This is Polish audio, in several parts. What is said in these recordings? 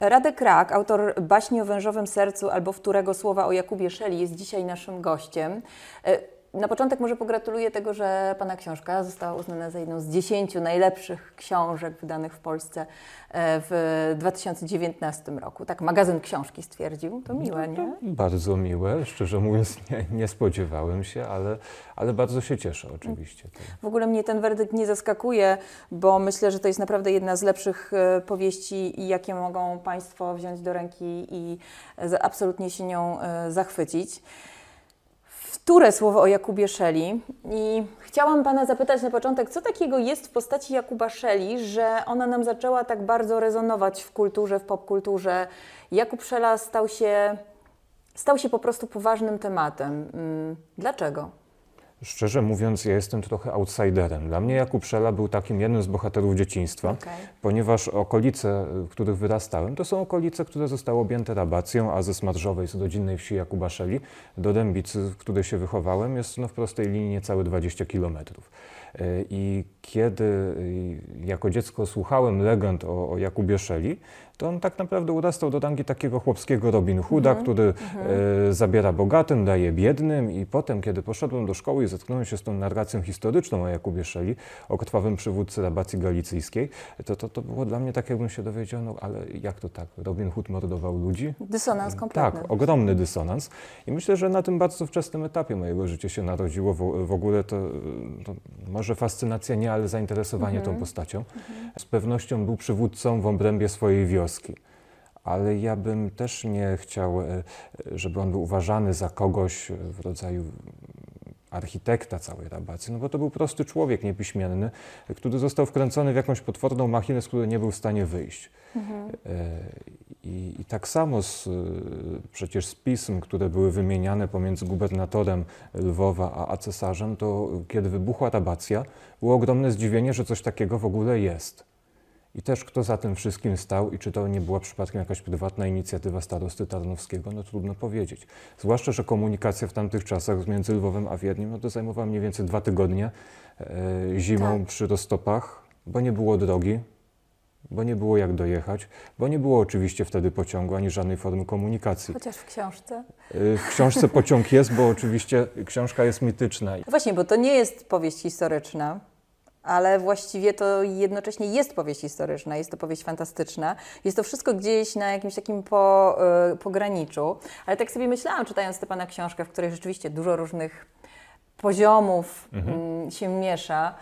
Radek Rak, autor baśni o wężowym sercu albo wtórego słowa o Jakubie Szeli, jest dzisiaj naszym gościem. E, na początek może pogratuluję tego, że Pana książka została uznana za jedną z dziesięciu najlepszych książek wydanych w Polsce e, w 2019 roku. Tak magazyn książki stwierdził. To no miłe, to nie? Bardzo miłe. Szczerze mówiąc nie, nie spodziewałem się, ale, ale bardzo się cieszę oczywiście. W ogóle mnie ten werdykt nie zaskakuje, bo myślę, że to jest naprawdę jedna z lepszych e, powieści, jakie mogą Państwo wziąć do ręki i absolutnie się nią e, zachwycić które słowo o Jakubie Szeli. I chciałam Pana zapytać na początek, co takiego jest w postaci Jakuba Szeli, że ona nam zaczęła tak bardzo rezonować w kulturze, w popkulturze. Jakub Szela stał się, stał się po prostu poważnym tematem. Mm, dlaczego? Szczerze mówiąc, ja jestem trochę outsiderem. Dla mnie Jakub Szela był takim jednym z bohaterów dzieciństwa, okay. ponieważ okolice, y, w których wyrastałem, to są okolice, które zostały objęte rabacją, a ze Smarżowej, z rodzinnej wsi Jakuba Szeli do Dębicy, w której się wychowałem, jest no, w prostej linii niecałe 20 kilometrów. Y, I kiedy y, jako dziecko słuchałem legend o, o Jakubie Szeli, to on tak naprawdę urastał do rangi takiego chłopskiego Robin Hooda, mhm, który mhm. e, zabiera bogatym, daje biednym i potem, kiedy poszedłem do szkoły i zetknąłem się z tą narracją historyczną o Jakubie Szeli, o krwawym przywódcy rabacji galicyjskiej, to, to, to było dla mnie tak, jakbym się dowiedział, no ale jak to tak, Robin Hood mordował ludzi? Dysonans tak, kompletny. Tak, ogromny dysonans i myślę, że na tym bardzo wczesnym etapie mojego życia się narodziło w, w ogóle to, to, może fascynacja nie, ale zainteresowanie tą mhm. postacią. Z pewnością był przywódcą w obrębie swojej wioski, ale ja bym też nie chciał, e, żeby on był uważany za kogoś w rodzaju architekta całej rabacji, no bo to był prosty człowiek niepiśmienny, który został wkręcony w jakąś potworną machinę, z której nie był w stanie wyjść. Mhm. E, I, I, tak samo z, e, przecież z pism, które były wymieniane pomiędzy gubernatorem Lwowa a, a cesarzem, to kiedy wybuchła rabacja, było ogromne zdziwienie, że coś takiego w ogóle jest. I też kto za tym wszystkim stał i czy to nie była przypadkiem jakaś prywatna inicjatywa starosty Tarnowskiego, no trudno powiedzieć. Zwłaszcza, że komunikacja w tamtych czasach między Lwowem a Wiedniem no to zajmowała mniej więcej dwa tygodnie e, zimą tak. przy roztopach, bo nie było drogi, bo nie było jak dojechać, bo nie było oczywiście wtedy pociągu ani żadnej formy komunikacji. Chociaż w książce. E, w książce pociąg jest, bo oczywiście książka jest mityczna. No właśnie, bo to nie jest powieść historyczna ale właściwie to jednocześnie jest powieść historyczna, jest to powieść fantastyczna. Jest to wszystko gdzieś na jakimś takim po, y, pograniczu. Ale tak sobie myślałam, czytając tę Pana książkę, w której rzeczywiście dużo różnych poziomów mhm. y, się miesza.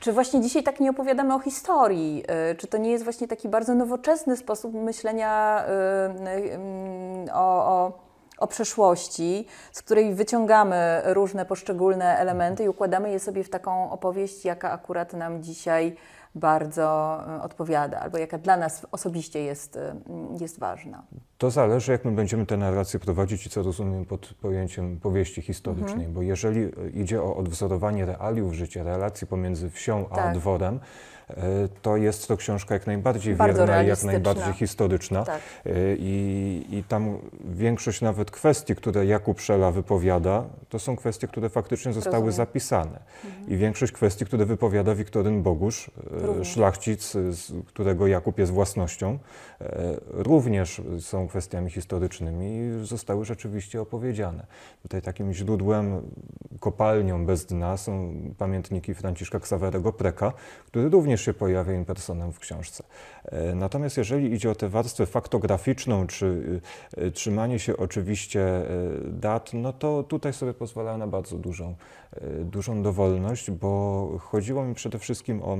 Czy właśnie dzisiaj tak nie opowiadamy o historii? Y, czy to nie jest właśnie taki bardzo nowoczesny sposób myślenia y, y, mm, o, o o przeszłości, z której wyciągamy różne poszczególne elementy i układamy je sobie w taką opowieść, jaka akurat nam dzisiaj bardzo e, odpowiada, albo jaka dla nas osobiście jest, e, jest ważna. To zależy, jak my będziemy tę narrację prowadzić i co rozumiem pod pojęciem powieści historycznej, mhm. bo jeżeli e, idzie o odwzorowanie realiów życia, relacji pomiędzy wsią a tak. dworem, e, to jest to książka jak najbardziej Bardzo wierna i jak najbardziej historyczna. Tak. E, I, I tam większość nawet kwestii, które Jakub Szela wypowiada, to są kwestie, które faktycznie zostały rozumiem. zapisane. Mhm. I większość kwestii, które wypowiada Wiktoryn Bogusz, szlachcic, którego Jakub jest własnością, również są kwestiami historycznymi zostały rzeczywiście opowiedziane. Tutaj takim źródłem, kopalnią bez dna są pamiętniki Franciszka Ksawerego Preka, który również się pojawia in w książce. E, natomiast jeżeli idzie o tę warstwę faktograficzną, czy e, trzymanie się oczywiście e, dat, no to tutaj sobie pozwala na bardzo dużą, dużą dowolność, bo chodziło mi przede wszystkim o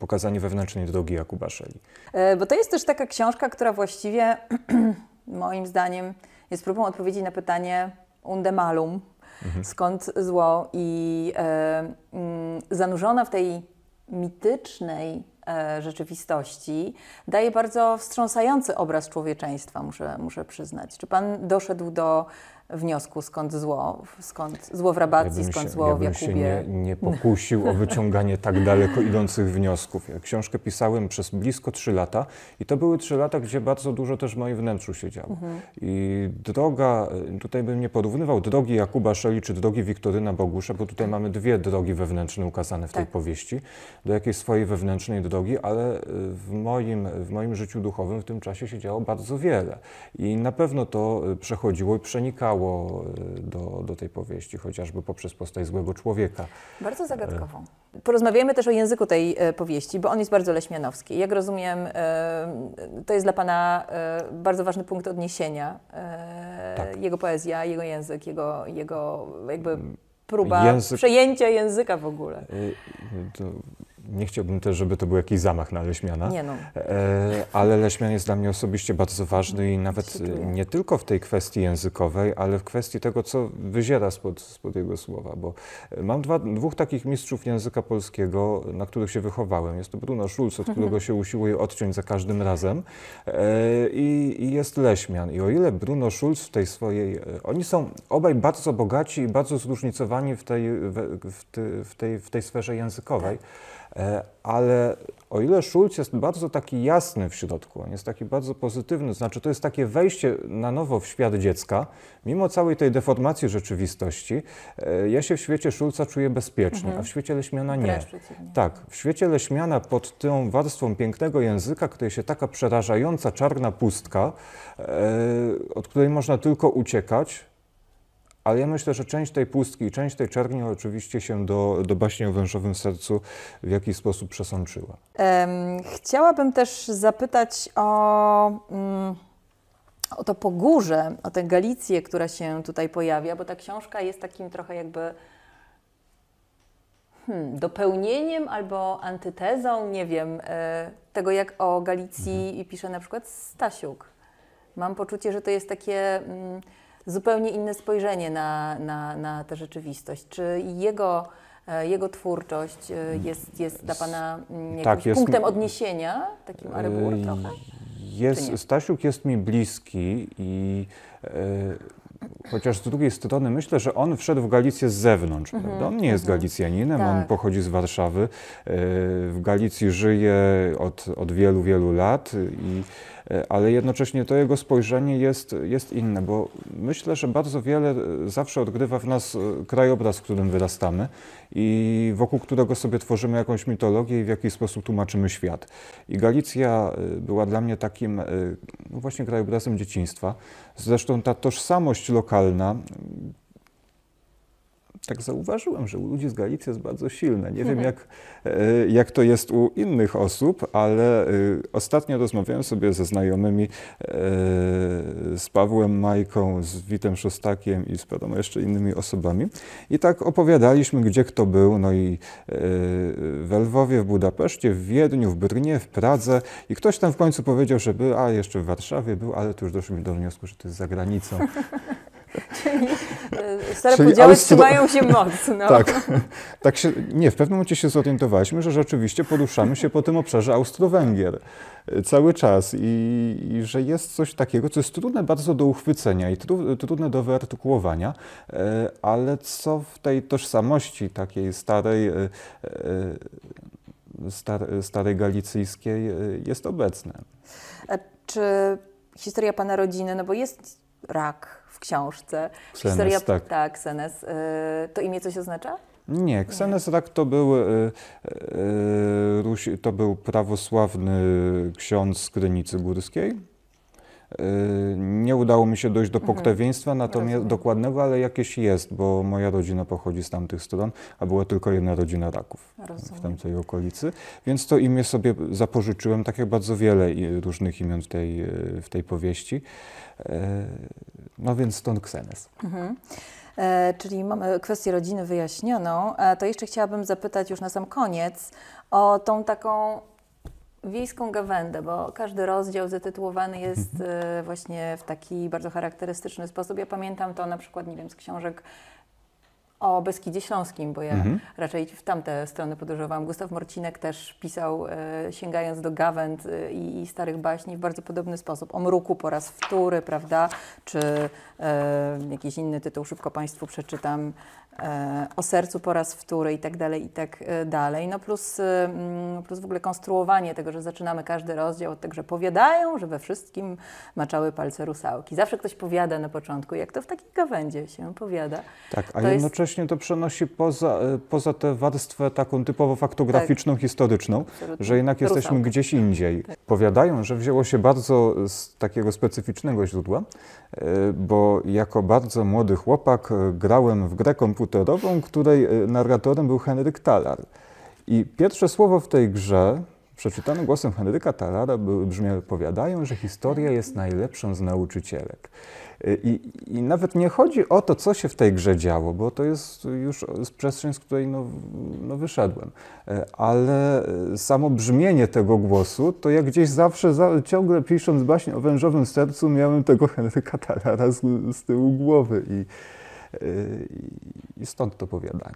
Pokazanie wewnętrznej drogi Jakuba Szeli. E, bo to jest też taka książka, która właściwie moim zdaniem jest próbą odpowiedzi na pytanie undemalum, mhm. skąd zło i e, mm, zanurzona w tej mitycznej e, rzeczywistości daje bardzo wstrząsający obraz człowieczeństwa, muszę, muszę przyznać. Czy pan doszedł do wniosku, skąd zło, skąd zło w rabacji, ja skąd się, zło ja w Jakubie. się nie, nie pokusił o wyciąganie tak daleko idących wniosków. Ja książkę pisałem przez blisko trzy lata i to były trzy lata, gdzie bardzo dużo też w moim wnętrzu się działo. Mhm. I droga, tutaj bym nie porównywał drogi Jakuba Szeli czy drogi Wiktoryna Bogusza, bo tutaj mamy dwie drogi wewnętrzne ukazane w tak. tej powieści, do jakiejś swojej wewnętrznej drogi, ale y, w moim, w moim życiu duchowym w tym czasie się działo bardzo wiele. I na pewno to y, przechodziło i przenikało E, do, do tej powieści, chociażby poprzez postać złego człowieka. Bardzo e, zagadkową. Porozmawiajmy też o języku tej e, powieści, bo on jest bardzo leśmianowski. Jak rozumiem, to jest dla Pana bardzo ważny punkt odniesienia. Tak. Jego poezja, jego język, jego, jego jakby mm, próba Język... przejęcia języka w ogóle nie chciałbym też, żeby to był jakiś zamach na Leśmiana, nie no. E, ale Leśmian jest dla mnie osobiście bardzo ważny i nawet Cytuję. nie tylko w tej kwestii językowej, ale w kwestii tego, co wyziera spod, spod jego słowa, bo e, mam dwa, dwóch takich mistrzów języka polskiego, na których się wychowałem. Jest to Bruno Schulz, od którego się usiłuję odciąć za każdym razem e, i, i jest Leśmian. I o ile Bruno Schulz w tej swojej... Oni są obaj bardzo bogaci i bardzo zróżnicowani w tej, w, w, w tej, w tej sferze językowej. Tak. E, ale o ile Schulz jest bardzo taki jasny w środku, on jest taki bardzo pozytywny, znaczy to jest takie wejście na nowo w świat dziecka, mimo całej tej deformacji rzeczywistości, e, ja się w świecie Schulza czuję bezpiecznie, mhm. a w świecie Leśmiana nie. Tak, w świecie Leśmiana pod tą warstwą pięknego języka, kryje się taka przerażająca czarna pustka, e, od której można tylko uciekać, ale ja myślę, że część tej pustki, część tej czerni oczywiście się do, do baśni o wężowym sercu w jakiś sposób przesączyła. Chciałabym też zapytać o, mm, o to pogórze, o tę Galicję, która się tutaj pojawia, bo ta książka jest takim trochę jakby hmm, dopełnieniem albo antytezą, nie wiem, e, tego jak o Galicji mhm. pisze na przykład Stasiuk. Mam poczucie, że to jest takie... Mm, zupełnie inne spojrzenie na, na, na tę rzeczywistość. Czy jego e, jego twórczość e, mm. jest, jest dla Pana mm, tak, jakimś tak, jest, punktem odniesienia, takim e, Arybur trochę? Jest, Stasiuk jest mi bliski i e, chociaż z drugiej strony myślę, że on wszedł w Galicję z zewnątrz, mm -hmm. prawda? On nie jest mm -hmm. Galicjaninem, tak. on pochodzi z Warszawy, e, w Galicji żyje od, od wielu, wielu lat i E, ale jednocześnie to jego spojrzenie jest, jest inne, bo myślę, że bardzo wiele e, zawsze odgrywa w nas e, krajobraz, w którym wyrastamy i wokół którego sobie tworzymy jakąś mitologię i w jaki sposób tłumaczymy świat. I Galicja była dla mnie takim no właśnie krajobrazem dzieciństwa. Zresztą ta tożsamość lokalna tak zauważyłem, że u ludzi z Galicji jest bardzo silne. Nie wiem, jak, e, jak to jest u innych osób, ale e, ostatnio rozmawiałem sobie ze znajomymi, e, z Pawłem Majką, z Witem Szostakiem i z wiadomo jeszcze innymi osobami. I tak opowiadaliśmy, gdzie kto był. No i w Lwowie, w Budapeszcie, w Wiedniu, w Brnie, w Pradze. I ktoś tam w końcu powiedział, że był, a jeszcze w Warszawie był, ale tu już doszliśmy do wniosku, że to jest za granicą. Czyli e, stare podziały trzymają się mocno. Tak, tak się, nie, w pewnym momencie się zorientowaliśmy, że rzeczywiście poruszamy się po tym obszarze Austro-Węgier e, cały czas i, i, że jest coś takiego, co jest trudne bardzo do uchwycenia i tru, trudne do wyartykułowania, e, ale co w tej tożsamości takiej starej, starej galicyjskiej jest obecne. A czy historia pana rodziny, no bo jest rak w książce. Ksenes, Historia, tak. tak, Ksenes. Y, to imię coś oznacza? Nie, Ksenes Rak to był, y, y, to był prawosławny ksiądz z Krynicy Górskiej udało mi się dojść do mhm. pokrewieństwa, natomiast dokładnego, ale jakieś jest, bo moja rodzina pochodzi z tamtych stron, a była tylko jedna rodzina raków Rozumiem. w tamtej okolicy. Więc to imię sobie zapożyczyłem, tak jak bardzo wiele różnych imion w tej, e, w tej powieści. E, no więc stąd Ksenes. Mhm. E, czyli mamy e, kwestię rodziny wyjaśnioną. E, to jeszcze chciałabym zapytać już na sam koniec o tą taką wiejską gawędę, bo każdy rozdział zatytułowany jest mhm. e, właśnie w taki bardzo charakterystyczny sposób. Ja pamiętam to na przykład, nie wiem, z książek o Beskidzie Śląskim, bo ja mhm. raczej w tamte strony podróżowałam. Gustaw Morcinek też pisał, e, sięgając do gawęd e, i, starych baśni w bardzo podobny sposób. O mruku po raz wtóry, prawda? Czy e, jakiś inny tytuł, szybko Państwu przeczytam, E, o sercu po raz wtóry i tak dalej, i tak e, dalej. No plus, e, mm, plus w ogóle konstruowanie tego, że zaczynamy każdy rozdział od tego, że powiadają, że we wszystkim maczały palce rusałki. Zawsze ktoś powiada na początku, jak to w takiej gawędzie się powiada. Tak, a to jednocześnie jest... to przenosi poza, poza tę warstwę taką typowo faktograficzną, tak. historyczną, że jednak jesteśmy Rusałka. gdzieś tak. indziej. Tak. Powiadają, że wzięło się bardzo z takiego specyficznego źródła, bo jako bardzo młody chłopak grałem w grę komputerową komputerową, której e, narratorem był Henryk Talar. I pierwsze słowo w tej grze, przeczytane głosem Henryka Talara, brzmiało, powiadają, że historia jest najlepszą z nauczycielek. E, I, I, nawet nie chodzi o to, co się w tej grze działo, bo to jest już przestrzeń, z której no, no wyszedłem. E, ale samo brzmienie tego głosu, to jak gdzieś zawsze, za, ciągle pisząc baśń o wężowym sercu, miałem tego Henryka Talara z, z tyłu głowy. I, Yy, I stąd to powiadanie.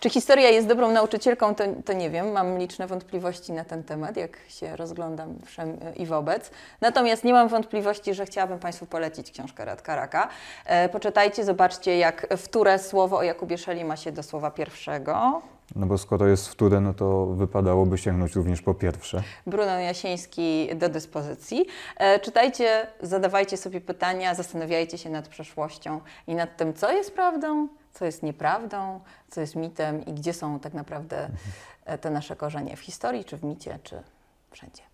Czy historia jest dobrą nauczycielką, to, to nie wiem. Mam liczne wątpliwości na ten temat, jak się rozglądam wszem yy, i wobec. Natomiast nie mam wątpliwości, że chciałabym Państwu polecić książkę Radka Raka. E, poczytajcie, zobaczcie, jak wtóre słowo o Jakubie Szeli ma się do słowa pierwszego. No bo skoro jest wtórne, no to wypadałoby sięgnąć również po pierwsze. Bruno Jasiński do dyspozycji. E, czytajcie, zadawajcie sobie pytania, zastanawiajcie się nad przeszłością i nad tym, co jest prawdą, co jest nieprawdą, co jest mitem i gdzie są tak naprawdę e, te nasze korzenie w historii, czy w micie, czy wszędzie.